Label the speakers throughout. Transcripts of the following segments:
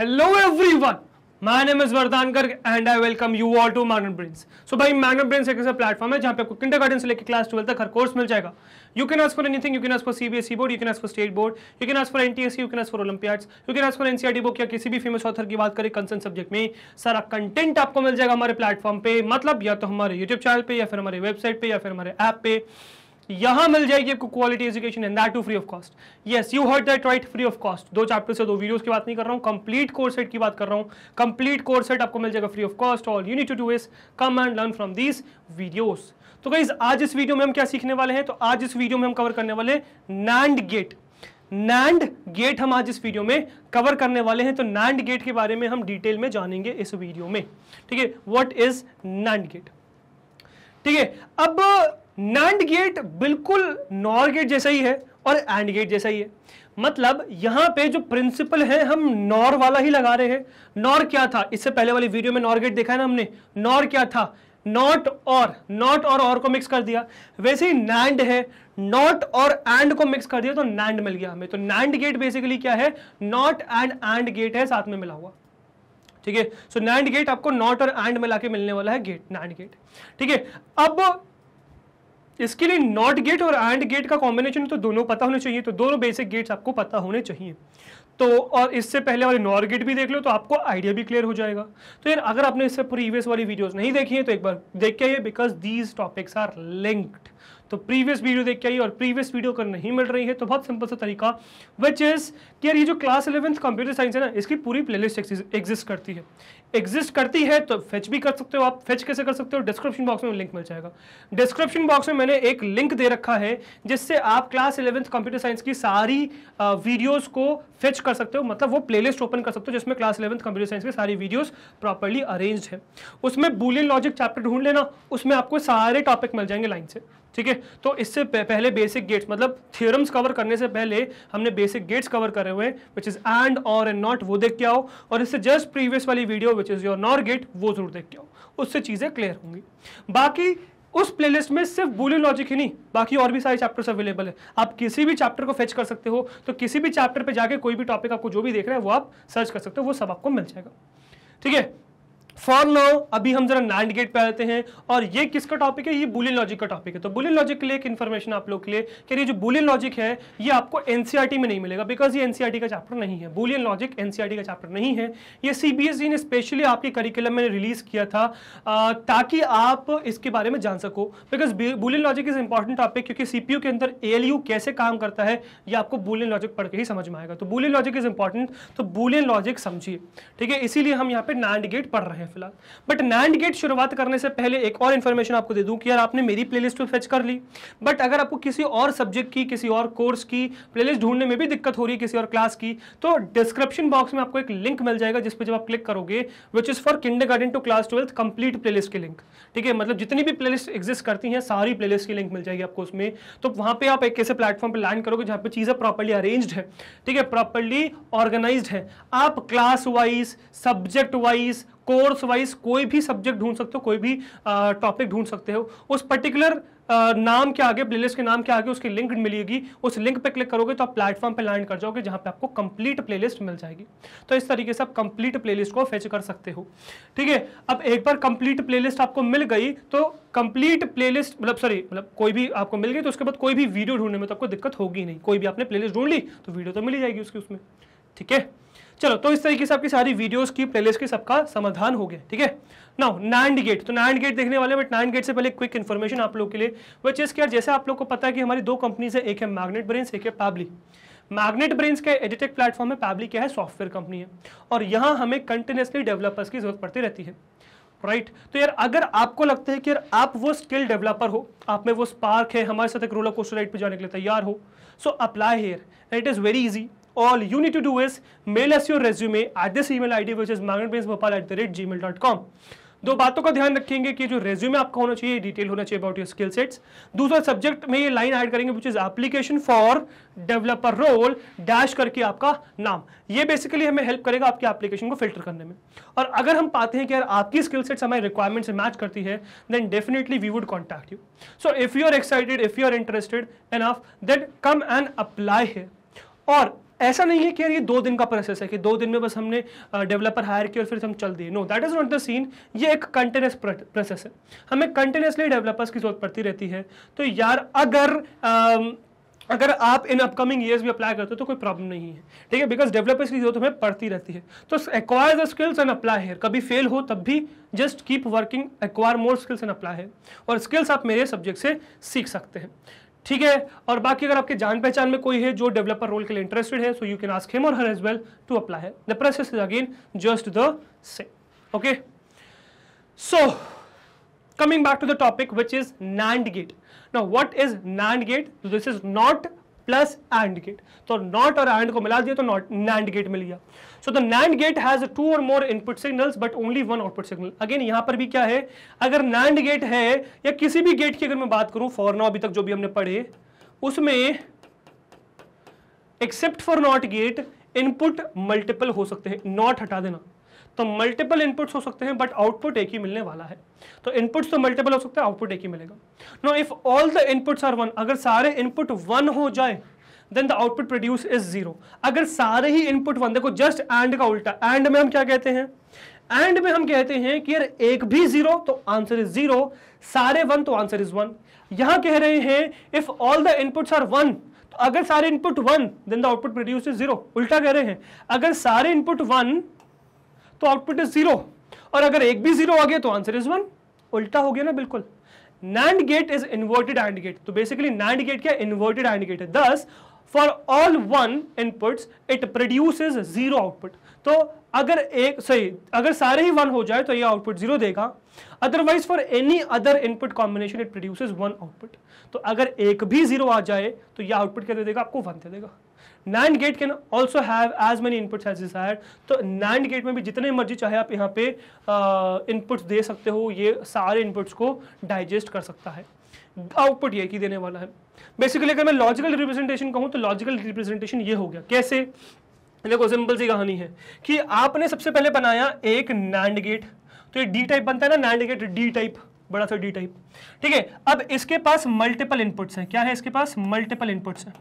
Speaker 1: Hello everyone my name is Vardankar and I welcome you all to Magnet Brains so भाई Magnet Brienz एक ऐसा platform है जहां पे आपको किंडर गार्डन से लेकर क्लास ट्वेल्थ तक हर कोर्स मिल जाएगा you can ask for anything you can ask for CBSE board you can ask for state board you can ask for NTSE you can ask for olympiads you can ask for NCERT book या किसी भी famous author की बात करें concern subject में सारा content आपको मिल जाएगा हमारे प्लेटफॉर्म पे मतलब या तो हमारे यूट्यूब चैनल पर या फिर हमारे वेबसाइट पर या फिर हमारे ऐप पे यहां मिल जाएगी आपको quality education and that too free of cost yes you heard that right free of cost दो चैप्टर से दो वीडियोस की बात नहीं कर रहा हूं कंप्लीट कोर्स सेट की बात कर रहा हूं कंप्लीट कोर्स सेट आपको मिल जाएगा free of cost all you need to do is come and learn from these videos तो गाइज आज इस वीडियो में हम क्या सीखने वाले हैं तो आज इस वीडियो में हम कवर करने वाले नैंड गेट नैंड गेट हम आज इस वीडियो में कवर करने वाले हैं तो नैंड गेट के बारे में हम डिटेल में जानेंगे इस वीडियो में ठीक है वट इज नैंड गेट ठीक है अब नांड गेट बिल्कुल नॉर गेट जैसा ही है और एंड गेट जैसा ही है मतलब यहां पे जो प्रिंसिपल है हम नॉर वाला ही लगा रहे हैं नॉर क्या था इससे पहले वाली वीडियो में नॉर गेट देखा है ना हमने नॉर क्या था नॉट और नॉट और और को मिक्स कर दिया वैसे ही नैंड है नॉट और एंड को मिक्स कर दिया तो नैंड मिल गया हमें तो नैंड गेट बेसिकली क्या है नॉट एंड एंड गेट है साथ में मिला हुआ ठीक है सो नैंड गेट आपको नॉट और एंड मिला के मिलने वाला है गेट नैंड गेट ठीक है अब इसके लिए नॉट गेट और एंड गेट का कॉम्बिनेशन तो दोनों पता होने चाहिए तो दोनों बेसिक गेट्स आपको पता होने चाहिए तो और इससे पहले वाले नॉर गेट भी देख लो तो आपको आइडिया भी क्लियर हो जाएगा तो यार अगर आपने इससे प्रीवियस वाली वीडियोस नहीं देखी है तो एक बार देख के आइए because these topics are linked तो प्रीवियस वीडियो देख के आई और प्रीवियस वीडियो अगर नहीं मिल रही है तो बहुत सिंपल सा तरीका विच इज़ कि यार ये जो क्लास इलेवेंथ कंप्यूटर साइंस है ना इसकी पूरी प्लेलिस्ट एग्जिस्ट करती है एग्जिस्ट करती है तो फेच भी कर सकते हो आप फेच कैसे कर सकते हो डिस्क्रिप्शन बॉक्स में लिंक मिल जाएगा डिस्क्रिप्शन बॉक्स में मैंने एक लिंक दे रखा है जिससे आप क्लास इलेवंथ कंप्यूटर साइंस की सारी वीडियोस को फेच कर सकते हो मतलब वो प्लेलिस्ट ओपन कर सकते हो जिसमें क्लास इलेवंथ कंप्यूटर साइंस की सारी वीडियोज प्रॉपरली अरेंज है उसमें बुलियन लॉजिक चैप्टर ढूंढ लेना उसमें आपको सारे टॉपिक मिल जाएंगे लाइन से ठीक है तो इससे पहले बेसिक गेट्स मतलब थियोरम्स कवर करने से पहले हमने बेसिक गेट्स कवर करे हुए which is AND OR and NOT वो देख के आओ और इससे जस्ट प्रीवियस वाली video which is your NOR gate वो जरूर देख के आओ उससे चीज़ें क्लियर होंगी बाकी उस प्लेलिस्ट में सिर्फ बुलियन लॉजिक ही नहीं बाकी और भी सारे चैप्टर्स अवेलेबल है आप किसी भी चैप्टर को फेच कर सकते हो तो किसी भी चैप्टर पे जाके कोई भी टॉपिक आपको जो भी देख रहे हैं वो आप सर्च कर सकते हो वो सब आपको मिल जाएगा ठीक है फॉर नाउ अभी हम जरा नाइन गेट पे आते हैं और ये किसका टॉपिक है ये बुलियन लॉजिक का टॉपिक है तो बुलियन लॉजिक के लिए एक इन्फॉर्मेशन आप लोग के लिए कि ये जो बुलियन लॉजिक है ये आपको एनसीईआरटी e में नहीं मिलेगा बिकॉज ये एनसीईआरटी e का चैप्टर नहीं है बुलियन लॉजिक एनसीआरटी का चैप्टर नहीं है ये सीबीएसई e ने स्पेशली आपके करिकुलम में रिलीज किया था आ, ताकि आप इसके बारे में जान सको because Boolean logic is important topic क्योंकि सीपीयू के अंदर यू कैसे काम करता है ये आपको बुलियन लॉजिक पढ़ के ही समझ में आएगा तो बुलियन लॉजिक इज इंपॉर्टेंट तो बुलियन लॉजिक समझिए ठीक है इसीलिए हम यहाँ पे नाइन गेट पढ़ रहे हैं है फिलहाल बट नैंड गेट शुरुआत करने से पहले एक और इन्फॉर्मेशन आपको दे दूं कि यार आपने मेरी प्लेलिस्ट लिस्ट फेच कर ली बट अगर आपको किसी और सब्जेक्ट की किसी और कोर्स की प्लेलिस्ट ढूंढने में भी दिक्कत हो रही है किसी और क्लास की तो डिस्क्रिप्शन बॉक्स में आपको एक लिंक मिल जाएगा जिस पर जब आप क्लिक करोगे which is for kinder to class twelfth complete playlist की लिंक ठीक है मतलब जितनी भी प्लेलिस्ट एग्जिस्ट करती हैं सारी प्लेलिस्ट की लिंक मिल जाएगी आपको उसमें तो वहाँ पर आप एक ऐसे प्लेटफॉर्म पर लैंड करोगे जहाँ पर चीज़ें प्रॉपरली अरेंज है ठीक है प्रॉपरली ऑर्गेनाइज है आप class wise subject wise course wise कोई भी सब्जेक्ट ढूंढ सकते हो कोई भी टॉपिक ढूंढ सकते हो उस पर्टिकुलर नाम के आगे प्लेलिस्ट के नाम के आगे उसकी लिंक मिलेगी उस लिंक पे क्लिक करोगे तो आप प्लेटफॉर्म पे लैंड कर जाओगे जहां पे आपको कंप्लीट प्लेलिस्ट मिल जाएगी तो इस तरीके से आप कंप्लीट प्लेलिस्ट को फेच कर सकते हो ठीक है अब एक बार कंप्लीट प्लेलिस्ट आपको मिल गई तो कंप्लीट प्लेलिस्ट मतलब सॉरी मतलब कोई भी आपको मिल गई तो उसके बाद कोई भी वीडियो ढूंढने में तो आपको दिक्कत होगी नहीं कोई भी आपने प्ले ढूंढ ली तो वीडियो तो मिल जाएगी उसकी उसमें ठीक है चलो तो इस तरीके से आपकी सारी वीडियोस की प्लेलिस्ट के सबका समाधान हो गया ठीक है नाउ नाइंड गेट तो नाइंड गेट देखने वाले बट नाइंड गेट से पहले क्विक इन्फॉर्मेशन आप लोग के लिए वच इज केयर जैसे आप लोग को पता है कि हमारी दो कंपनीज है एक है मैग्नेट ब्रेन्स एक है पैबली मैग्नेट ब्रेन्स का एडिटेक प्लेटफॉर्म है पैबली क्या है सॉफ्टवेयर कंपनी है और यहाँ हमें कंटिन्यूसली डेवलपर्स की जरूरत पड़ती रहती है राइट right. तो यार अगर आपको लगता है कि यार आप वो स्किल डेवलपर हो आप में वो स्पार्क है हमारे साथ एक रोलर कोस्टर राइड पे जाने के लिए तैयार हो so apply here it is very easy all you need to do is mail us your resume at this email id which is magnetbasebhopal@gmail.com दो बातों का ध्यान रखेंगे कि जो रेज्यूमे आपका होना चाहिए डिटेल होना चाहिए अबाउट योर स्किल सेट्स दूसरा सब्जेक्ट में ये लाइन ऐड करेंगे which is application for developer role dash करके आपका नाम ये बेसिकली हमें हेल्प करेगा आपके एप्लीकेशन को फिल्टर करने में और अगर हम पाते हैं कि यार आपकी स्किल सेट्स हमारी रिक्वायरमेंट से मैच करती है then definitely we would contact you so if you are excited if you are interested enough then come and apply है और ऐसा नहीं है कि यार ये दो दिन का प्रोसेस है कि दो दिन में बस हमने डेवलपर हायर किया और फिर हम चल दिए no that is not the scene ये एक कंटिन्यूस प्रोसेस है हमें कंटिन्यूसली डेवलपर्स की जरूरत पड़ती रहती है तो यार अगर आ, अगर आप इन अपकमिंग ईयर्स भी अप्लाई करते हो तो कोई प्रॉब्लम नहीं है ठीक है बिकॉज डेवलपर्स की जरूरत हमें पड़ती रहती है तो acquire the skills and apply here कभी फेल हो तब भी just keep working acquire more skills and apply है और स्किल्स आप मेरे सब्जेक्ट से सीख सकते हैं ठीक है और बाकी अगर आपके जान पहचान में कोई है जो डेवलपर रोल के लिए इंटरेस्टेड है so you can ask him or her as well to apply the process is again just the same okay so coming back to the topic which is NAND gate now what is NAND gate this is NOT plus AND gate तो NOT और AND को मिला दिया तो NOT NAND gate मिल गया so the NAND gate has two or more input signals but only one output signal again यहां पर भी क्या है अगर नैंड गेट है या किसी भी गेट की अगर मैं बात करूं फॉर नाउ अभी तक जो भी हमने पढ़े उसमें except for NOT gate input multiple हो सकते हैं नॉट हटा देना तो मल्टीपल इनपुट्स हो सकते हैं बट आउटपुट एक ही मिलने वाला है तो इनपुट्स तो मल्टीपल हो सकते हैं आउटपुट एक ही मिलेगा no if all the inputs are one अगर सारे इनपुट वन हो जाए then the output produce is zero अगर सारे ही इनपुट वन देखो जस्ट एंड का उल्टा एंड में हम क्या कहते हैं एंड में हम कहते हैं कि यार एक भी जीरो तो आंसर इज जीरो सारे वन तो आंसर इज वन यहां कह रहे हैं if all the inputs are one अगर सारे input one then the output produce is zero उल्टा कह रहे हैं अगर सारे इनपुट वन तो आउटपुट इज जीरो और अगर एक भी जीरो आ गया तो आंसर इज वन उल्टा हो गया ना बिल्कुल NAND gate is inverted AND gate तो बेसिकली नैंड गेट क्या इन्वर्टेड एंड गेट है thus for all one input it produce zero output तो अगर एक सही अगर सारे ही वन हो जाए तो ये आउटपुट जीरो देगा otherwise for any other input combination it produce one output तो अगर एक भी जीरो आ जाए तो ये आउटपुट क्या दे देगा आपको वन दे देगा NAND gate can also have as many inputs as desire तो नैंड गेट में भी जितने मर्जी चाहे आप यहाँ पे इनपुट्स दे सकते हो ये सारे इनपुट्स को डाइजेस्ट कर सकता है आउटपुट ये की देने वाला है बेसिकली अगर मैं लॉजिकल रिप्रेजेंटेशन कहूँ तो लॉजिकल रिप्रेजेंटेशन ये हो गया कैसे देखो सिंपल सी कहानी है कि आपने सबसे पहले बनाया एक नैंड गेट तो ये डी टाइप बनता है ना नैंड गेट डी टाइप बड़ा सा डी टाइप ठीक है अब इसके पास मल्टीपल इनपुट्स हैं क्या है इसके पास मल्टीपल इनपुट्स हैं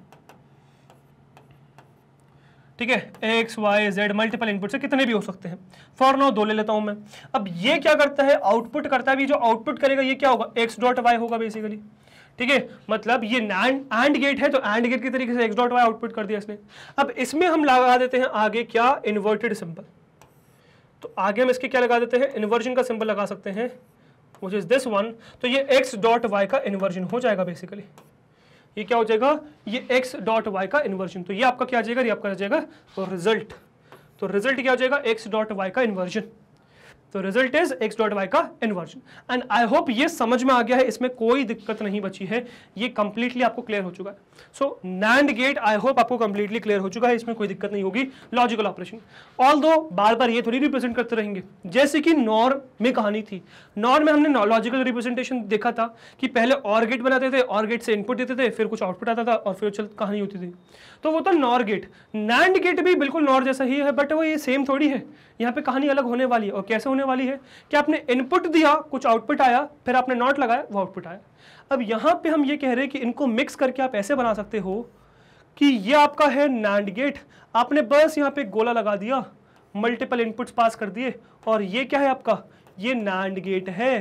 Speaker 1: ठीक है X Y Z multiple input से कितने भी हो सकते हैं फॉर नो दो ले लेता हूं मैं अब ये क्या करता है आउटपुट करता है भी जो आउटपुट करेगा ये क्या होगा एक्स डॉट वाई होगा बेसिकली ठीक है मतलब ये एंड गेट है तो एंड गेट के तरीके से एक्स डॉट वाई आउटपुट कर दिया इसने अब इसमें हम लगा देते हैं आगे क्या इन्वर्टेड सिंबल तो आगे हम इसके क्या लगा देते हैं इन्वर्जन का सिंबल लगा सकते हैं विच इज दिस वन तो ये एक्स डॉट वाई का इन्वर्जन हो जाएगा बेसिकली ये क्या हो जाएगा ये एक्स डॉट वाई का इन्वर्जन तो ये आपका क्या आ जाएगा ये आपका आ जाएगा रिजल्ट तो रिजल्ट क्या हो जाएगा एक्स डॉट वाई का इन्वर्जन तो result is X dot Y का इन्वर्जन एंड आई होप ये समझ में आ गया है इसमें कोई दिक्कत नहीं बची है ये कंप्लीटली आपको क्लियर हो चुका है so NAND gate I hope आपको कंप्लीटली क्लियर हो चुका है इसमें कोई दिक्कत नहीं होगी लॉजिकल ऑपरेशन ऑल दो बार बार ये थोड़ी रिप्रेजेंट करते रहेंगे जैसे कि नॉर में कहानी थी नॉर में हमने लॉजिकल रिप्रेजेंटेशन देखा था कि पहले और गेट बनाते थे और गेट से इनपुट देते थे फिर कुछ आउटपुट आता था और फिर चल कहानी होती थी तो वो तो नॉर गेट नैंड गेट भी बिल्कुल नॉर जैसा ही है बट वो ये सेम थोड़ी है यहाँ पे कहानी अलग होने वाली है और कैसे होने वाली है कि आपने इनपुट दिया कुछ आउटपुट आया फिर आपने नॉट लगाया वो आउटपुट आया अब यहाँ पे हम ये कह रहे हैं कि इनको मिक्स करके आप ऐसे बना सकते हो कि ये आपका है नैंड गेट आपने बस यहाँ पे गोला लगा दिया मल्टीपल इनपुट्स पास कर दिए और ये क्या है आपका ये नैंड गेट है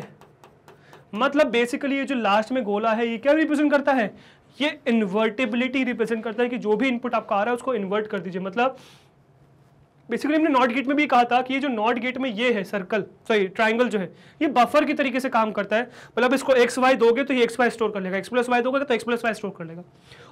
Speaker 1: मतलब बेसिकली ये जो लास्ट में गोला है ये क्या रिप्रेजेंट करता है ये इन्वर्टेबिलिटी रिप्रेजेंट करता है कि जो भी इनपुट आपका आ रहा है उसको इन्वर्ट कर दीजिए मतलब बेसिकली हमने नॉट गेट में भी कहा था कि ये जो नॉट गेट में ये है सर्कल सॉरी ट्राइंगल जो है ये बफर की तरीके से काम करता है मतलब इसको एक्स वाई दोगे तो ये एक्स वाई स्टोर कर लेगा एक्स प्लस वाई दोगे तो एक्स प्लस वाई स्टोर कर लेगा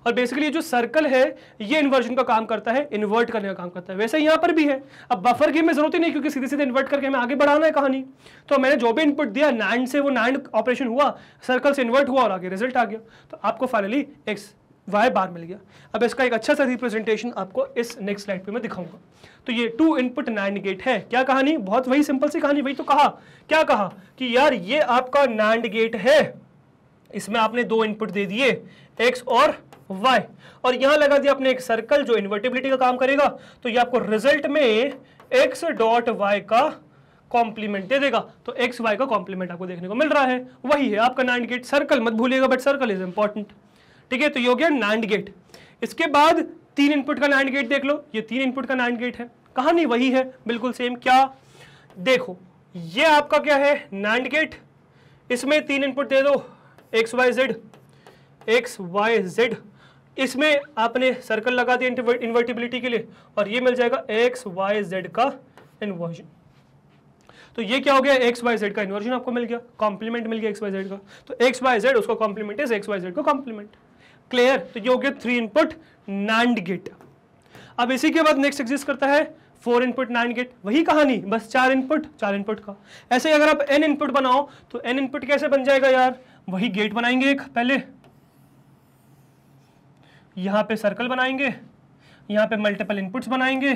Speaker 1: और बेसिकली ये जो सर्कल है ये इन्वर्जन का काम करता है इन्वर्ट करने का काम करता है वैसे यहाँ पर भी है अब बफर की हमें जरूरत ही नहीं क्योंकि सीधे सीधे इन्वर्ट करके हमें आगे बढ़ाना है कहानी तो मैंने जो भी इनपुट दिया नैंड से वो नैंड ऑपरेशन हुआ सर्कल से इन्वर्ट हुआ और आगे रिजल्ट आ गया तो आपको फाइनली एक्स वाई बार मिल गया अब इसका एक अच्छा सा रिप्रेजेंटेशन आपको इस नेक्स्ट स्लाइड पे मैं दिखाऊंगा तो ये टू इनपुट नैंड गेट है क्या कहानी बहुत वही सिंपल सी कहानी वही तो कहा क्या कहा कि यार ये आपका नैंड गेट है इसमें आपने दो इनपुट दे दिए एक्स और वाई और यहाँ लगा दिया आपने एक सर्कल जो इन्वर्टिबिलिटी का काम करेगा तो ये आपको रिजल्ट में एक्स डॉट वाई का कॉम्प्लीमेंट दे देगा तो एक्स वाई का कॉम्प्लीमेंट आपको देखने को मिल रहा है वही है आपका नाइन गेट सर्कल मत भूलिएगा बट सर्कल इज इंपॉर्टेंट ठीक है तो ये हो गया नाइन्ड गेट इसके बाद तीन इनपुट का नाइन्ड गेट देख लो ये तीन इनपुट का नाइंड गेट है कहानी वही है बिल्कुल सेम क्या देखो ये आपका क्या है नाइन्ड गेट इसमें तीन इनपुट दे दो X Y Z X Y Z इसमें आपने सर्कल लगा दिया इन्वर्टिबिलिटी के लिए और ये मिल जाएगा एक्स वाई जेड का इन्वर्जन तो ये क्या हो गया एक्स वाई जेड का इन्वर्जन आपको मिल गया कॉम्प्लीमेंट मिल गया एक्स वाई जेड का तो एक्स वाई जेड उसका complement is X Y Z का कॉम्प्लीमेंट क्लियर तो ये हो गया थ्री इनपुट नाइंड गेट अब इसी के बाद नेक्स्ट एग्जिस्ट करता है फोर इनपुट नाइन गेट वही कहानी बस चार इनपुट चार इनपुट का ऐसे ही अगर आप एन इनपुट बनाओ तो एन इनपुट कैसे बन जाएगा यार वही गेट बनाएंगे एक पहले यहां पे सर्कल बनाएंगे यहां पे मल्टीपल इनपुट्स बनाएंगे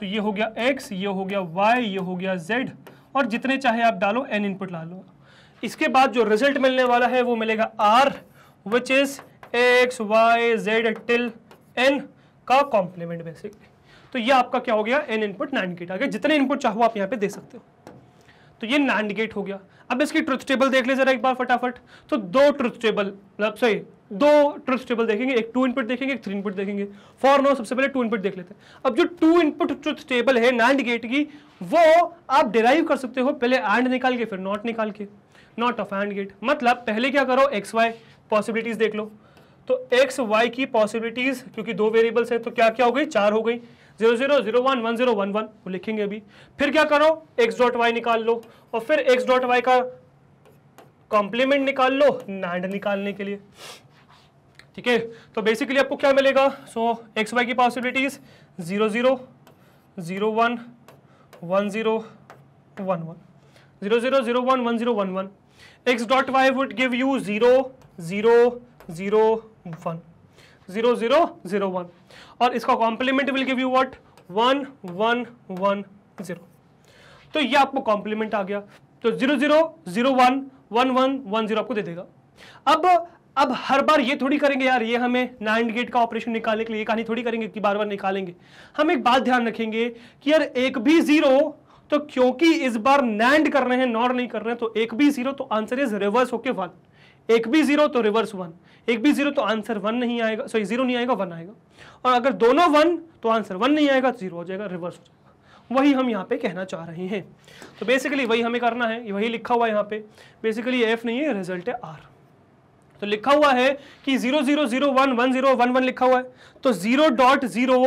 Speaker 1: तो ये हो गया एक्स ये हो गया वाई ये हो गया जेड और जितने चाहे आप डालो एन इनपुट ला लो इसके बाद जो रिजल्ट मिलने वाला है वो मिलेगा R which is X Y Z till N का कॉम्प्लीमेंट बेसिकली तो ये आपका क्या हो गया एन इनपुट नाइन गेट आ गया जितने इनपुट चाहो आप यहाँ पे दे सकते हो तो ये नाइन्ड गेट हो गया अब इसकी ट्रुथ टेबल देख ले जरा एक बार फटाफट तो दो ट्रुथ टेबल मतलब सॉरी दो ट्रुथ टेबल देखेंगे एक टू इनपुट देखेंगे एक थ्री इनपुट देखेंगे फॉर नो सबसे पहले टू इनपुट देख लेते हैं अब जो टू इनपुट ट्रुथ टेबल है नाइन्ड गेट की वो आप डिराइव कर सकते हो पहले एंड निकाल के फिर नॉट निकाल के नॉट ऑफ एंड गेट मतलब पहले क्या करो एक्स वाई पॉसिबिलिटीज देख लो तो एक्स वाई की पॉसिबिलिटीज क्योंकि दो वेरिएबल्स है तो क्या क्या हो गई चार हो गई zero zero zero one one zero one one वो लिखेंगे अभी फिर क्या करो एक्स डॉट वाई निकाल लो और फिर एक्स डॉट वाई का कॉम्प्लीमेंट निकाल लो नैंड निकालने के लिए ठीक है तो बेसिकली आपको क्या मिलेगा सो एक्स वाई की possibilities zero zero zero one one zero one one zero zero zero one one zero one one x dot y would give you 0, 0, 0, 1. 0, 0, 0, 1. और इसका complement will give you what one one one zero तो ये आपको complement आ गया तो zero zero zero one one one one zero आपको दे देगा अब अब हर बार ये थोड़ी करेंगे यार ये हमें नाइन्ड गेट का ऑपरेशन निकालने के लिए ये कहानी थोड़ी करेंगे कि बार बार निकालेंगे हम एक बात ध्यान रखेंगे कि यार एक भी जीरो तो क्योंकि इस बार नैंड कर रहे हैं नॉर नहीं कर रहे हैं तो एक भी जीरो तो आंसर इज रिवर्स होके वन एक भी जीरो तो रिवर्स वन एक भी जीरो तो आंसर वन नहीं आएगा सॉरी जीरो नहीं आएगा वन आएगा और अगर दोनों वन तो आंसर वन नहीं आएगा जीरो हो जाएगा रिवर्स हो जाएगा वही हम यहाँ पे कहना चाह रहे हैं तो बेसिकली वही हमें करना है वही लिखा हुआ है यहाँ पे बेसिकली एफ नहीं है रिजल्ट है आर तो लिखा हुआ है कि zero zero zero one one zero one one लिखा हुआ है तो zero dot zero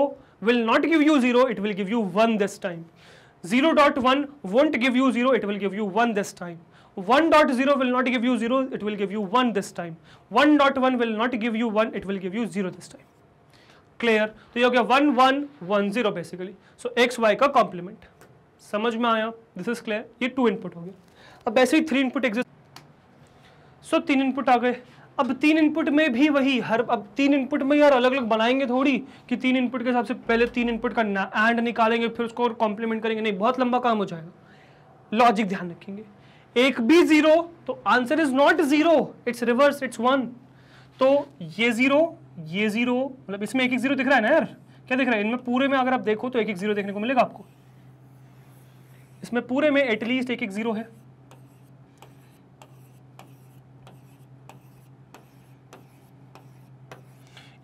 Speaker 1: will not give you zero it will give you one this time zero dot one won't give you zero it will give you one this time one dot zero will not give you zero it will give you one this time one dot one will not give you one it will give you zero this time clear तो ये हो गया one one one zero basically so X Y का complement समझ में आया this is clear ये two input हो गया अब वैसे ही थ्री इनपुट एग्जिस्ट सो तीन इनपुट आ गए अब तीन इनपुट में भी वही हर अब तीन इनपुट में यार अलग अलग बनाएंगे थोड़ी कि तीन इनपुट के हिसाब से पहले तीन इनपुट का एंड निकालेंगे फिर उसको कॉम्प्लीमेंट करेंगे नहीं बहुत लंबा काम हो जाएगा लॉजिक ध्यान रखेंगे एक भी जीरो तो answer is not zero it's reverse it's one तो ये जीरो ये जीरो मतलब इसमें एक एक जीरो दिख रहा है ना यार क्या दिख रहा है इनमें पूरे में अगर आप देखो तो एक एक जीरो देखने को मिलेगा आपको इसमें पूरे में एटलीस्ट एक एक जीरो है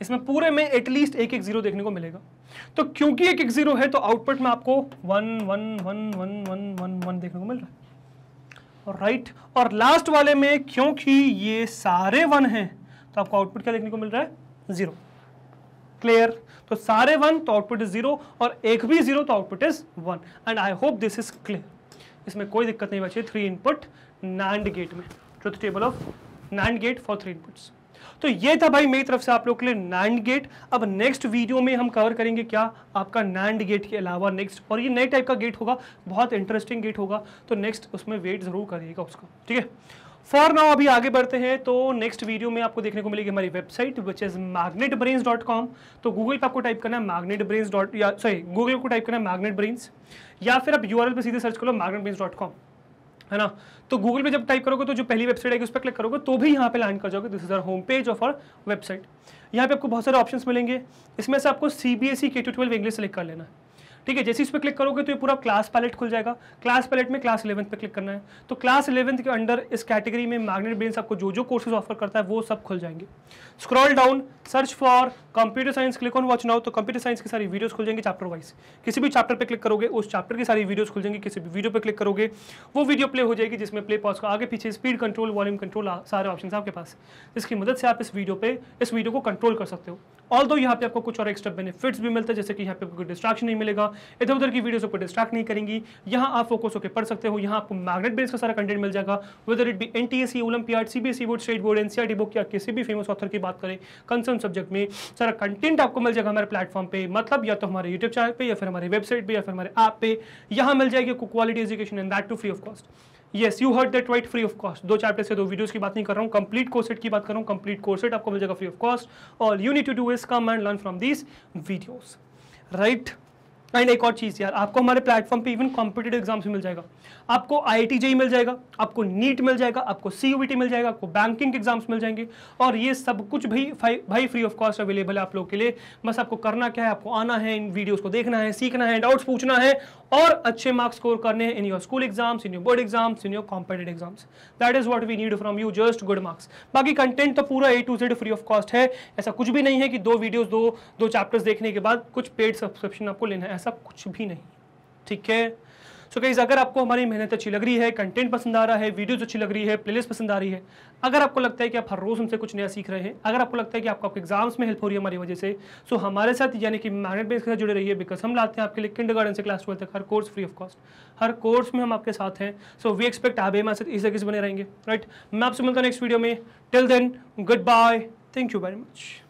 Speaker 1: इसमें पूरे में एटलीस्ट एक एक जीरो देखने को मिलेगा तो क्योंकि एक एक जीरो है तो आउटपुट में आपको one one one one one one one देखने को मिल रहा है और राइट और लास्ट वाले में क्योंकि ये सारे वन हैं तो आपको आउटपुट क्या देखने को मिल रहा है जीरो क्लियर तो सारे वन तो आउटपुट इज जीरो और एक भी जीरो तो output is one and I hope this is clear इसमें कोई दिक्कत नहीं बची थ्री इनपुट नैंड गेट में truth table of NAND gate for three inputs तो ये था भाई मेरी तरफ से आप लोग के लिए नैंड गेट अब नेक्स्ट वीडियो में हम कवर करेंगे क्या आपका नैंड गेट के अलावा नेक्स्ट और ये नए टाइप का गेट होगा बहुत इंटरेस्टिंग गेट होगा तो नेक्स्ट उसमें वेट ज़रूर करिएगा उसका ठीक है फॉर नाउ अभी आगे बढ़ते हैं तो नेक्स्ट वीडियो में आपको देखने को मिलेगी हमारी website which is Magnet Brains dot com तो गूगल पर आपको टाइप करना है मैग्नेट ब्रेन्स डॉट या सॉरी गूगल को टाइप करना है मैग्नेट ब्रेन्स या फिर आप यू पर सीधे सर्च करो मैग्नेट ब्रेन्स डॉट कॉम है ना तो गूगल पे जब टाइप करोगे तो जो पहली वेबसाइट आएगी उस पर क्लिक करोगे तो भी यहाँ पे लैंड कर जाओगे this is our home page of our website यहाँ पे आपको बहुत सारे ऑप्शंस मिलेंगे इसमें से आपको सी बी एस ई के टू ट्वेल्व इंग्लिश सेलेक्ट कर लेना है ठीक है जैसे इस पर क्लिक करोगे तो ये पूरा क्लास पैलेट खुल जाएगा क्लास पैलेट में क्लास इलेवंथ पे क्लिक करना है तो क्लास इलेवंथ के अंडर इस कैटेगरी में मैग्नेट ब्रेन आपको जो जो कोर्सेज ऑफर करता है वो सब खुल जाएंगे scroll down search for computer science click on watch now तो कंप्यूटर साइंस की सारी वीडियोज खुल जाएंगे चैप्टर वाइज किसी भी चैप्टर पर क्लिक करोगे उस चैप्टर की सारी वीडियोज़ खुल जाएंगे किसी भी वीडियो पर क्लिक करोगे वो वीडियो प्ले हो जाएगी जिसमें प्ले पॉज का आगे पीछे स्पीड कंट्रोल वॉल्यूम कंट्रोल सारे ऑप्शन आपके पास इसकी मदद से आप इस वीडियो पर इस वीडियो को कंट्रोल कर सकते हो ऑल दो यहाँ पे आपको कुछ और एक्स्ट्रा बेनिफिट्स भी मिलते हैं जैसे कि यहाँ पे कोई डिस्ट्रैक्शन नहीं मिलेगा होगा इधर उधर की वीडियोस आपको डिस्ट्रैक्ट नहीं करेंगी यहाँ आप फोकस होकर पढ़ सकते हो यहाँ आपको मैग्नेट बेस का सारा कंटेंट मिल जाएगा whether it be N T S olympiad olympiad C B board state board NCR book या किसी भी फेमस ऑथर की बात करें कंसर्न सब्जेक्ट में सारा कंटेंट आपको मिल जाएगा हमारे प्लेटफॉर्म पर मतलब या तो हमारे यूट्यूब चैनल पर या फिर हमारे वेबसाइट पर या फिर हमारे ऐप पे यहाँ मिल जाएगी quality education and that too free of cost yes you heard that right free of cost दो चैप्टर से दो वीडियोस की बात नहीं कर रहा हूँ कंप्लीट कोर्सेट की बात कर रहा हूँ कंप्लीट कोर्सेट आपको मिल जाएगा फ्री ऑफ कॉस्ट और you need to do is come and learn from this videos right and एक और चीज़ यार आपको हमारे प्लेटफॉर्म पे इवन कॉम्पिटेटिव एग्जाम्स मिल जाएगा आपको आई आई e मिल जाएगा आपको नीट मिल जाएगा आपको सी मिल जाएगा आपको बैंकिंग एग्जाम्स मिल जाएंगे और ये सब कुछ भी भाई फ्री ऑफ कॉस्ट अवेलेबल है आप लोग के लिए बस आपको करना क्या है आपको आना है इन वीडियोज़ को देखना है सीखना है डाउट्स पूछना है और अच्छे मार्क्स स्कोर करने हैं in your school exams in your board exams in your competitive exams that is what we need from you just good marks बाकी कंटेंट तो पूरा A to Z free of cost है ऐसा कुछ भी नहीं है कि दो वीडियोस दो दो चैप्टर्स देखने के बाद कुछ पेड सब्सक्रिप्शन आपको लेना है ऐसा कुछ भी नहीं ठीक है सो गाइज़ अगर आपको हमारी मेहनत अच्छी लग रही है कंटेंट पसंद आ रहा है वीडियोज अच्छी लग रही है प्लेलिस्ट पसंद आ रही है अगर आपको लगता है कि आप हर रोज़ हमसे कुछ नया सीख रहे हैं अगर आपको लगता है कि आपको आपके एग्जाम्स में हेल्प हो रही है हमारी वजह से सो हमारे साथ यानी कि मैनेट बेस के साथ जुड़े रहिए बिकॉज हम लाते हैं आपके लिए किंड गार्डन से क्लास ट्वेल्थ तक हर कोर्स फ्री ऑफ कॉस्ट हर कोर्स में हम आपके साथ हैं सो वी एक्सपेक्ट आप हमारे साथ इस तरीके से बने रहेंगे राइट मैं आपसे मिलता हूँ नेक्स्ट वीडियो में till then goodbye thank you very much